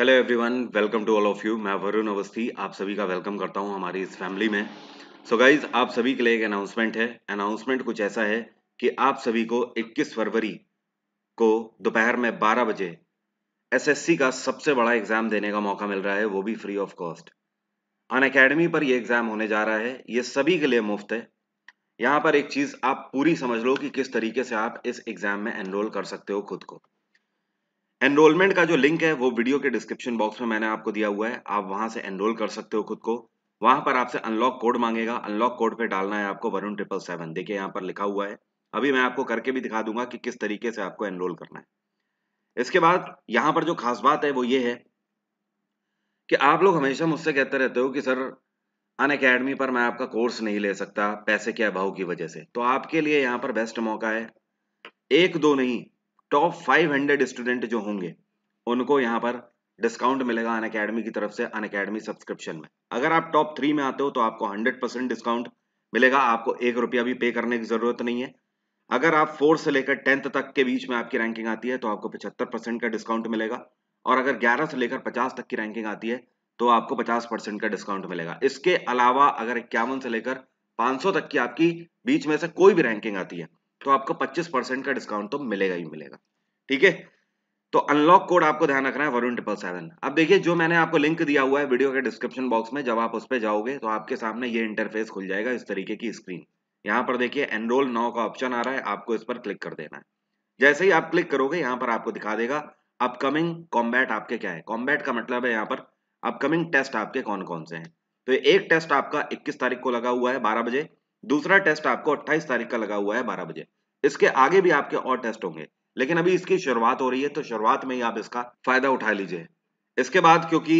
hello everyone welcome to all of you मैं वरुण अवस्थी आप सभी का वेलकम करता हूं हमारी इस फैमिली में सो so गाइज आप सभी के लिए एक अनाउंसमेंट है अनाउंसमेंट कुछ ऐसा है कि आप सभी को 21 फरवरी को दोपहर में 12 बजे एसएससी का सबसे बड़ा एग्जाम देने का मौका मिल रहा है वो भी free of cost Unacademy पर यह एग्जाम होने जा रहा है ये सभी के लिए मुफ्त है यहाँ पर एक चीज आप पूरी समझ लो कि किस तरीके से आप इस एग्जाम में एनरोल कर सकते हो खुद को एनरोलमेंट का जो लिंक है वो वीडियो के डिस्क्रिप्शन बॉक्स में मैंने आपको दिया हुआ है आप वहां से एनरोल कर सकते हो खुद को वहां पर आपसे अनलॉक कोड मांगेगा अनलॉक कोड पे डालना है आपको वरुण ट्रिपल सेवन देखिए यहाँ पर लिखा हुआ है अभी मैं आपको करके भी दिखा दूंगा कि किस तरीके से आपको एनरोल करना है इसके बाद यहाँ पर जो खास बात है वो ये है कि आप लोग हमेशा मुझसे कहते रहते हो कि सर अन अकेडमी पर मैं आपका कोर्स नहीं ले सकता पैसे के अभाव की वजह से तो आपके लिए यहाँ पर बेस्ट मौका है एक दो नहीं टॉप 500 स्टूडेंट जो होंगे उनको यहाँ पर डिस्काउंट मिलेगा अन अकेडमी की तरफ से अन अकेडमी सब्सक्रिप्शन में अगर आप टॉप थ्री में आते हो तो आपको 100 परसेंट डिस्काउंट मिलेगा आपको एक रुपया भी पे करने की जरूरत नहीं है अगर आप फोर्थ से लेकर टेंथ तक के बीच में आपकी रैंकिंग आती है तो आपको पिछहत्तर परसेंट का डिस्काउंट मिलेगा और अगर ग्यारह से लेकर पचास तक की रैंकिंग आती है तो आपको पचास परसेंट का डिस्काउंट मिलेगा इसके अलावा अगर इक्यावन से लेकर 500 तक की आपकी बीच में से कोई भी रैंकिंग आती है तो आपको 25 परसेंट का डिस्काउंट तो मिलेगा ही मिलेगा ठीक है तो अनलॉक कोड आपको ध्यान रखना है वरुण ट्रिपल सेवन अब देखिए जो मैंने आपको लिंक दिया हुआ है वीडियो के डिस्क्रिप्शन बॉक्स में जब आप उस पर जाओगे तो आपके सामने ये इंटरफेस खुल जाएगा इस तरीके की स्क्रीन यहाँ पर देखिए एनरोल नाउ का ऑप्शन आ रहा है आपको इस पर क्लिक कर देना है जैसे ही आप क्लिक करोगे यहाँ पर आपको दिखा देगा अपकमिंग कॉम्बैट आपके क्या है कॉम्बैट का मतलब है यहाँ पर अपकमिंग टेस्ट आपके कौन कौन से हैं तो एक टेस्ट आपका 21 तारीख को लगा हुआ है 12 बजे दूसरा टेस्ट आपको 28 तारीख का लगा हुआ है बारह बजे इसके आगे भी आपके और टेस्ट होंगे लेकिन अभी इसकी शुरुआत हो रही है तो शुरुआत में ही आप इसका फायदा उठा लीजिए इसके बाद क्योंकि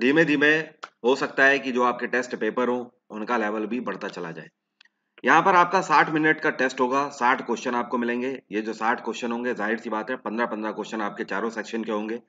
धीमे धीमे हो सकता है कि जो आपके टेस्ट पेपर हो उनका लेवल भी बढ़ता चला जाए यहां पर आपका 60 मिनट का टेस्ट होगा 60 क्वेश्चन आपको मिलेंगे ये जो 60 क्वेश्चन होंगे जाहिर सी बात है 15-15 क्वेश्चन आपके चारों सेक्शन के होंगे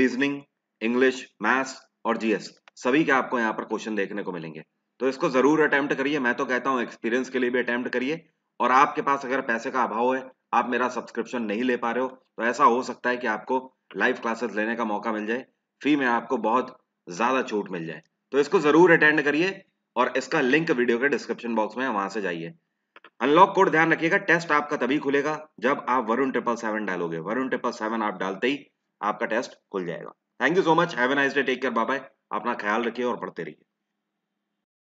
रीजनिंग इंग्लिश मैथ्स और जीएस सभी के आपको यहाँ पर क्वेश्चन देखने को मिलेंगे तो इसको ज़रूर अटैम्प्ट करिए मैं तो कहता हूँ एक्सपीरियंस के लिए भी अटैम्प्ट करिए और आपके पास अगर पैसे का अभाव है आप मेरा सब्सक्रिप्शन नहीं ले पा रहे हो तो ऐसा हो सकता है कि आपको लाइव क्लासेस लेने का मौका मिल जाए फ्री में आपको बहुत ज़्यादा छूट मिल जाए तो इसको ज़रूर अटेंड करिए और इसका लिंक वीडियो के डिस्क्रिप्शन बॉक्स में वहां से जाइए अनलॉक कोड ध्यान रखिएगा टेस्ट आपका तभी खुलेगा जब आप वरुण ट्रिपल सेवन डालोगे वरुण ट्रिपल सेवन आप डालते ही आपका टेस्ट खुल जाएगा thank you so much have day take care bye अपना ख्याल रखिए और पढ़ते रहिए